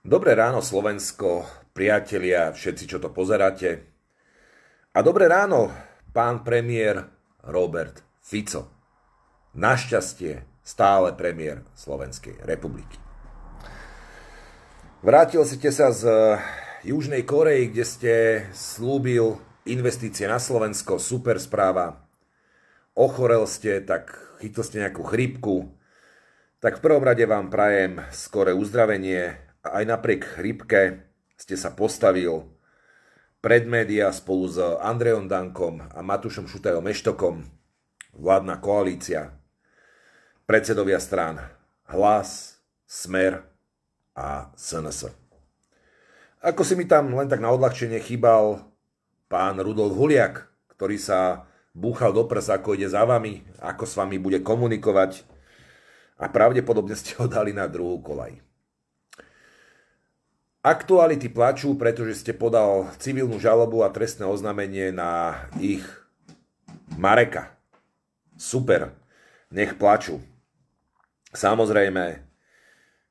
Dobré ráno Slovensko, priatelia, všetci, čo to pozeráte. A dobré ráno, pán premiér Robert Fico. Našťastie stále premiér Slovenskej republiky. Vrátil ste sa z eh, Južnej Korei, kde ste slúbil investície na Slovensko, super správa. Ochorel ste, tak chytil ste nejakú chrípku, tak v prvom rade vám prajem skore uzdravenie aj napriek chrypke ste sa postavil pred média spolu s Andrejom Dankom a Matušom Šutajom Eštokom, vládna koalícia, predsedovia strán Hlas, Smer a SNS. Ako si mi tam len tak na odľahčenie chýbal pán Rudolf Huliak, ktorý sa búchal do prsa, ako ide za vami, ako s vami bude komunikovať a pravdepodobne ste ho dali na druhú kolaj. Aktuality plačú, pretože ste podal civilnú žalobu a trestné oznámenie na ich Mareka. Super, nech plačú. Samozrejme,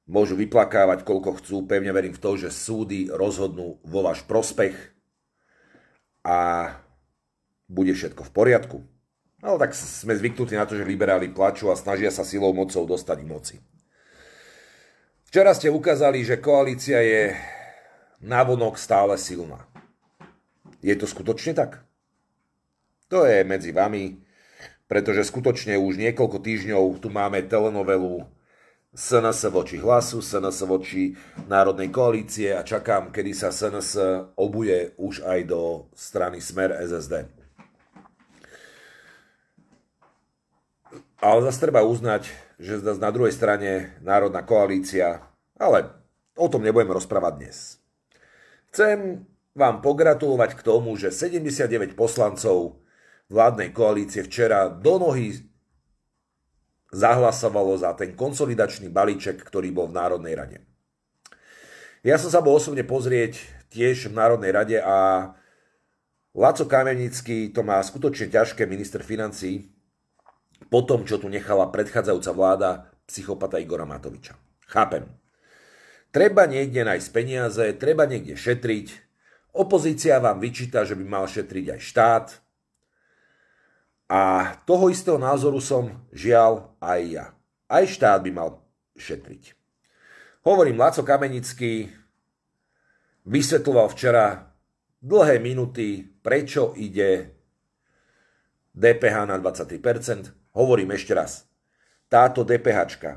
môžu vyplakávať koľko chcú, pevne verím v to, že súdy rozhodnú vo váš prospech a bude všetko v poriadku. Ale tak sme zvyknutí na to, že liberáli plačú a snažia sa silou mocou dostať k moci. Včera ste ukázali, že koalícia je navonok stále silná. Je to skutočne tak? To je medzi vami, pretože skutočne už niekoľko týždňov tu máme telenovelu SNS voči hlasu, SNS voči Národnej koalície a čakám, kedy sa SNS obuje už aj do strany Smer SSD. Ale zase treba uznať, že na druhej strane Národná koalícia, ale o tom nebudeme rozprávať dnes. Chcem vám pogratulovať k tomu, že 79 poslancov vládnej koalície včera do nohy zahlasovalo za ten konsolidačný balíček, ktorý bol v Národnej rade. Ja som sa bol osobne pozrieť tiež v Národnej rade a Laco Kamenický to má skutočne ťažké, minister financí, po tom, čo tu nechala predchádzajúca vláda psychopata Igora Matoviča. Chápem. Treba niekde nájsť peniaze, treba niekde šetriť. Opozícia vám vyčíta, že by mal šetriť aj štát. A toho istého názoru som žiaľ aj ja. Aj štát by mal šetriť. Hovorím, Laco Kamenický vysvetloval včera dlhé minuty, prečo ide DPH na 23%. Hovorím ešte raz, táto DPH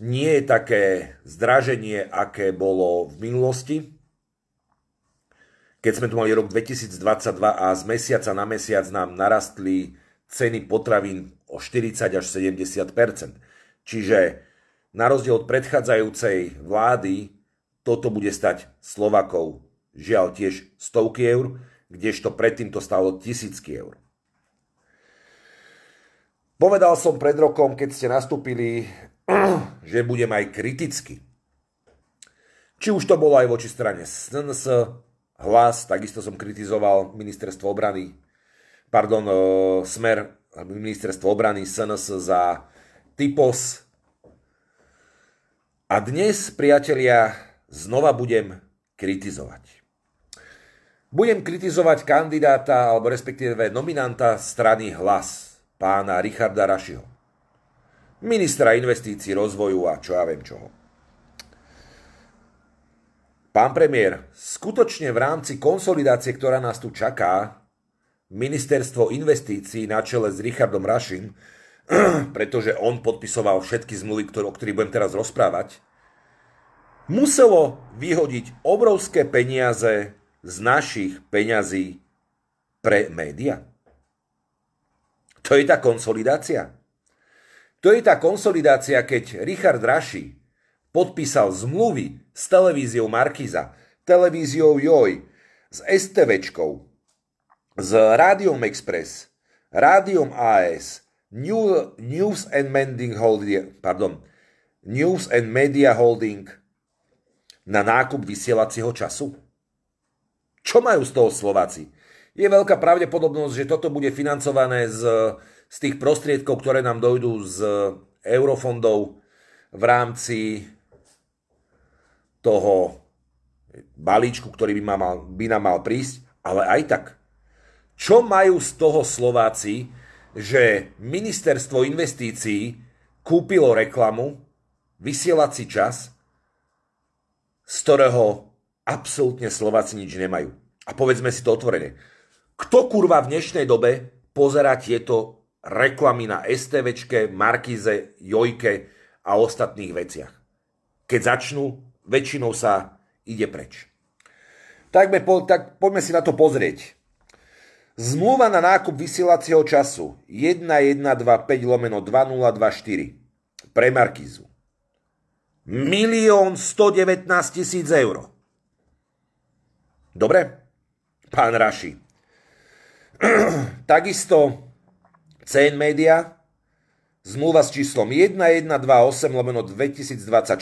nie je také zdraženie, aké bolo v minulosti, keď sme tu mali rok 2022 a z mesiaca na mesiac nám narastli ceny potravín o 40 až 70 Čiže na rozdiel od predchádzajúcej vlády toto bude stať Slovakov žiaľ tiež stovky eur, kdežto predtým to stalo tisícky eur. Povedal som pred rokom, keď ste nastúpili, že budem aj kriticky. Či už to bolo aj voči strane SNS, hlas, takisto som kritizoval ministerstvo obrany, pardon, e, smer ministerstvo obrany SNS za typos. A dnes, priatelia, znova budem kritizovať. Budem kritizovať kandidáta alebo respektíve nominanta strany Hlas pána Richarda Rašiho. Ministra investícií, rozvoju a čo ja viem čoho. Pán premiér, skutočne v rámci konsolidácie, ktorá nás tu čaká, ministerstvo investícií na čele s Richardom Rašim, pretože on podpisoval všetky zmluvy, o ktorých budem teraz rozprávať, muselo vyhodiť obrovské peniaze z našich peňazí pre médiá. To je tá konsolidácia. To je tá konsolidácia, keď Richard Raši podpísal zmluvy s televíziou Markiza, televíziou Joj, s STVčkou, s Rádiom Express, Rádiom AS, New, News and Mending Holding, pardon, News and Media Holding na nákup vysielacieho času? Čo majú z toho Slováci? Je veľká pravdepodobnosť, že toto bude financované z, z tých prostriedkov, ktoré nám dojdú z eh, eurofondov v rámci toho balíčku, ktorý by, ma mal, by nám mal prísť, ale aj tak. Čo majú z toho Slováci, že ministerstvo investícií kúpilo reklamu, vysielací čas, z ktorého absolútne Slováci nič nemajú. A povedzme si to otvorene. Kto kurva v dnešnej dobe pozera tieto reklamy na STVčke, Markize, Jojke a ostatných veciach? Keď začnú, väčšinou sa ide preč. Tak, po, tak poďme si na to pozrieť. Zmluva na nákup vysielacieho času 1125 lomeno 2024 pre Markizu. 1 119 000 eur. Dobre? Pán Raši, Takisto CN Media, zmluva s číslom 1128 lomeno 2024,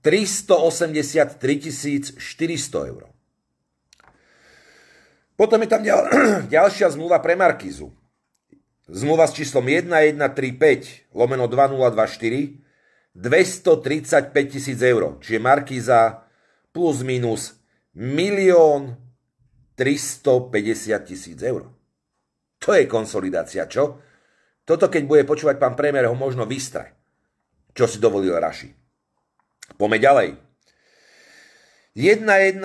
383 400 eur. Potom je tam ďal, ďalšia zmluva pre Markizu. Zmluva s číslom 1135 lomeno 2024, 235 000 eur. Čiže Markiza plus minus milión 350 tisíc eur. To je konsolidácia, čo? Toto, keď bude počúvať pán premiér, ho možno vystre. Čo si dovolil Raši. Pome ďalej. 1127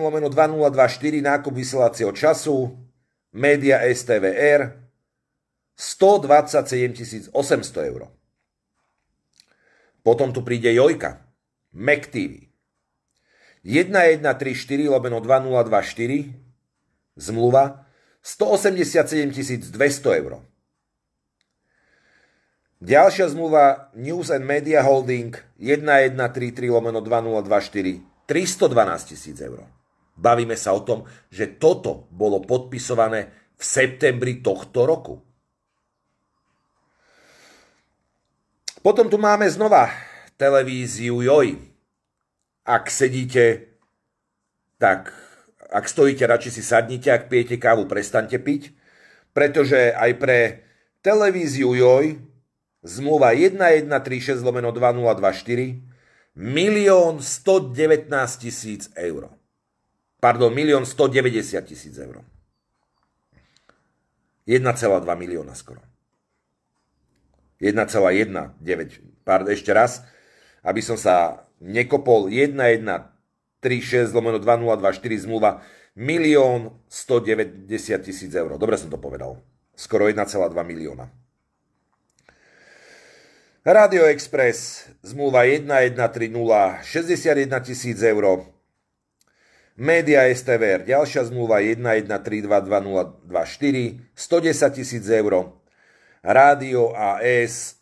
lomeno 2024 nákup vysielacieho času, média STVR, 127 800 eur. Potom tu príde Jojka, MacTV, 1134 lomeno 2024 zmluva 187 200 eur. Ďalšia zmluva News and Media Holding 1133 lomeno 2024 312 tisíc eur. Bavíme sa o tom, že toto bolo podpisované v septembri tohto roku. Potom tu máme znova televíziu Joj ak sedíte, tak ak stojíte, radšej si sadnite, ak pijete kávu, prestante piť, pretože aj pre televíziu Joj zmluva 1136 lomeno 2024 milión 119 tisíc eur. Pardon, milión 190 tisíc eur. 1,2 milióna skoro. 1,19, pardon, ešte raz, aby som sa nekopol 1136 lomeno 2024 zmluva 1 190 000 eur. Dobre som to povedal. Skoro 1,2 milióna. Radio Express, zmluva 1130, 61 000 eur. Media STVR, ďalšia zmluva 11322024, 110 000 eur. Rádio AS,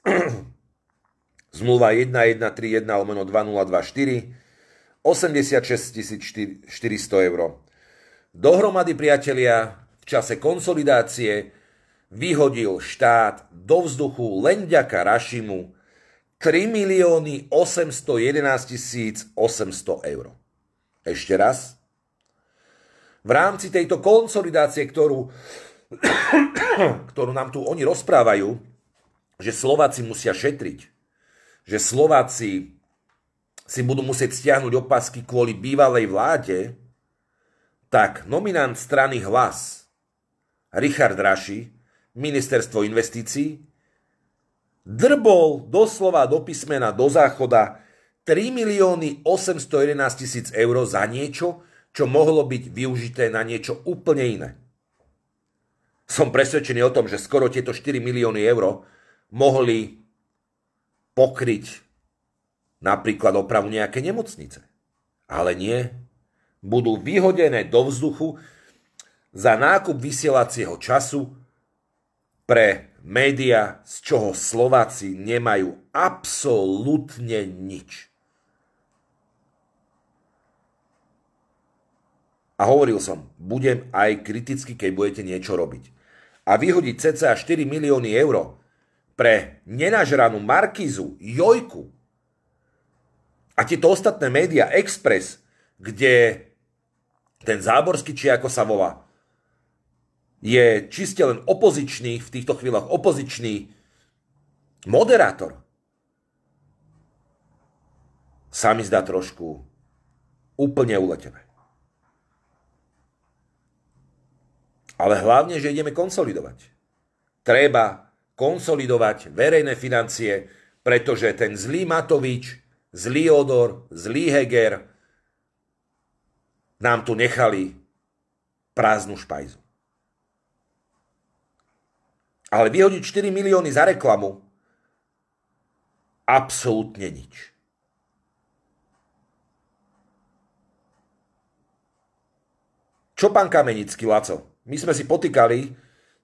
zmluva 1131 lomeno 2024, 86 400 eur. Dohromady priatelia v čase konsolidácie vyhodil štát do vzduchu len ďaka Rašimu 3 milióny 811 800 eur. Ešte raz. V rámci tejto konsolidácie, ktorú, ktorú nám tu oni rozprávajú, že Slováci musia šetriť, že Slováci si budú musieť stiahnuť opasky kvôli bývalej vláde, tak nominant strany Hlas, Richard Raši, ministerstvo investícií, drbol doslova do písmena do záchoda 3 milióny 811 tisíc eur za niečo, čo mohlo byť využité na niečo úplne iné. Som presvedčený o tom, že skoro tieto 4 milióny eur mohli pokryť napríklad opravu nejaké nemocnice. Ale nie. Budú vyhodené do vzduchu za nákup vysielacieho času pre média, z čoho Slováci nemajú absolútne nič. A hovoril som, budem aj kriticky, keď budete niečo robiť. A vyhodiť cca 4 milióny eur pre nenažranú Markizu, Jojku a tieto ostatné média, Express, kde ten Záborský, či ako sa volá, je čiste len opozičný, v týchto chvíľach opozičný moderátor. Sa mi zdá trošku úplne uletené. Ale hlavne, že ideme konsolidovať. Treba konsolidovať verejné financie, pretože ten zlý Matovič, zlý Odor, zlý Heger nám tu nechali prázdnu špajzu. Ale vyhodiť 4 milióny za reklamu, absolútne nič. Čo pán Kamenický, Laco? My sme si potýkali,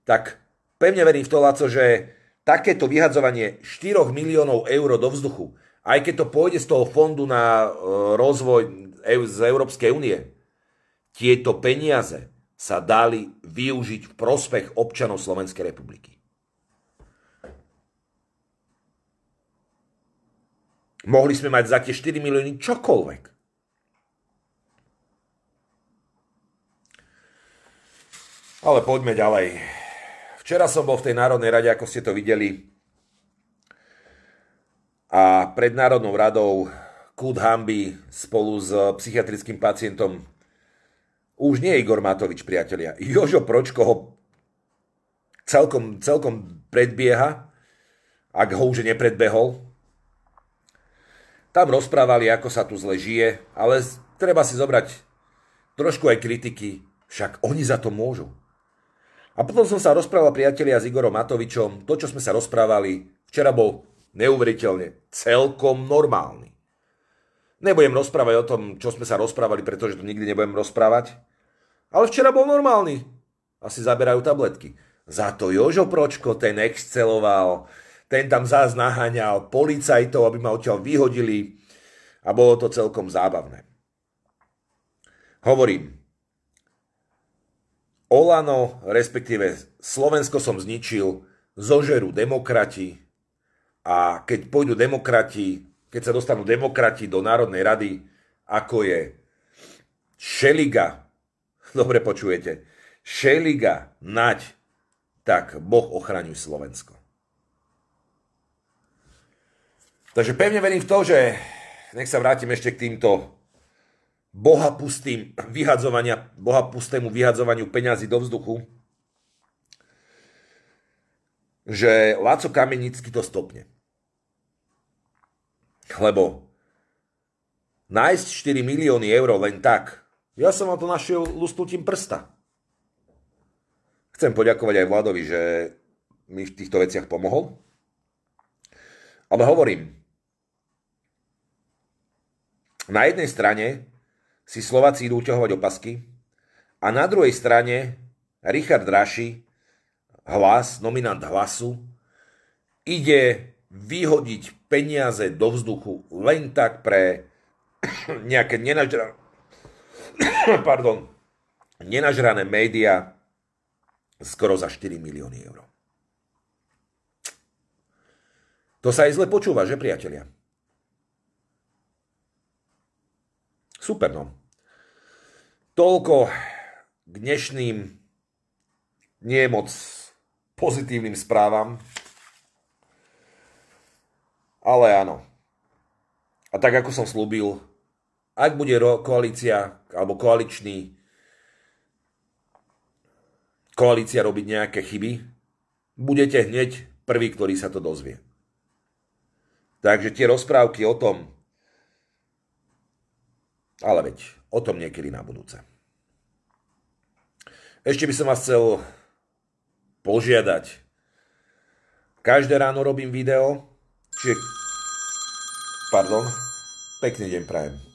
tak pevne verím v to, Laco, že takéto vyhadzovanie 4 miliónov eur do vzduchu, aj keď to pôjde z toho fondu na e, rozvoj e, z Európskej únie, tieto peniaze sa dali využiť v prospech občanov Slovenskej republiky. Mohli sme mať za tie 4 milióny čokoľvek. Ale poďme ďalej. Včera som bol v tej Národnej rade, ako ste to videli. A pred Národnou radou Kud Hamby spolu s psychiatrickým pacientom už nie Igor Matovič, priatelia. Jožo Pročko ho celkom, celkom predbieha, ak ho už nepredbehol. Tam rozprávali, ako sa tu zle žije, ale treba si zobrať trošku aj kritiky, však oni za to môžu. A potom som sa rozprával priatelia s Igorom Matovičom, to, čo sme sa rozprávali, včera bol neuveriteľne celkom normálny. Nebudem rozprávať o tom, čo sme sa rozprávali, pretože to nikdy nebudem rozprávať. Ale včera bol normálny. Asi zaberajú tabletky. Za to Jožo Pročko, ten exceloval, ten tam zás naháňal policajtov, aby ma odtiaľ vyhodili a bolo to celkom zábavné. Hovorím, Olano, respektíve Slovensko som zničil, zožerú demokrati a keď pôjdu demokrati, keď sa dostanú demokrati do Národnej rady, ako je Šeliga, dobre počujete, Šeliga, Naď, tak Boh ochraňuj Slovensko. Takže pevne verím v to, že nech sa vrátim ešte k týmto boha pustým vyhadzovania, boha pustému vyhadzovaniu peňazí do vzduchu, že Láco Kamenický to stopne. Lebo nájsť 4 milióny eur len tak, ja som vám to našiel lustnutím prsta. Chcem poďakovať aj Vladovi, že mi v týchto veciach pomohol. Ale hovorím, na jednej strane si Slováci idú uťahovať opasky a na druhej strane Richard Raši, hlas, nominant hlasu, ide vyhodiť peniaze do vzduchu len tak pre nejaké Pardon, nenažrané média skoro za 4 milióny eur. To sa aj zle počúva, že priatelia? Super, no. Toľko k dnešným nie moc pozitívnym správam. Ale áno. A tak ako som slúbil, ak bude koalícia alebo koaličný koalícia robiť nejaké chyby, budete hneď prvý, ktorý sa to dozvie. Takže tie rozprávky o tom, ale veď, o tom niekedy na budúce. Ešte by som vás chcel požiadať. Každé ráno robím video, čiže... Pardon. Pekný deň prajem.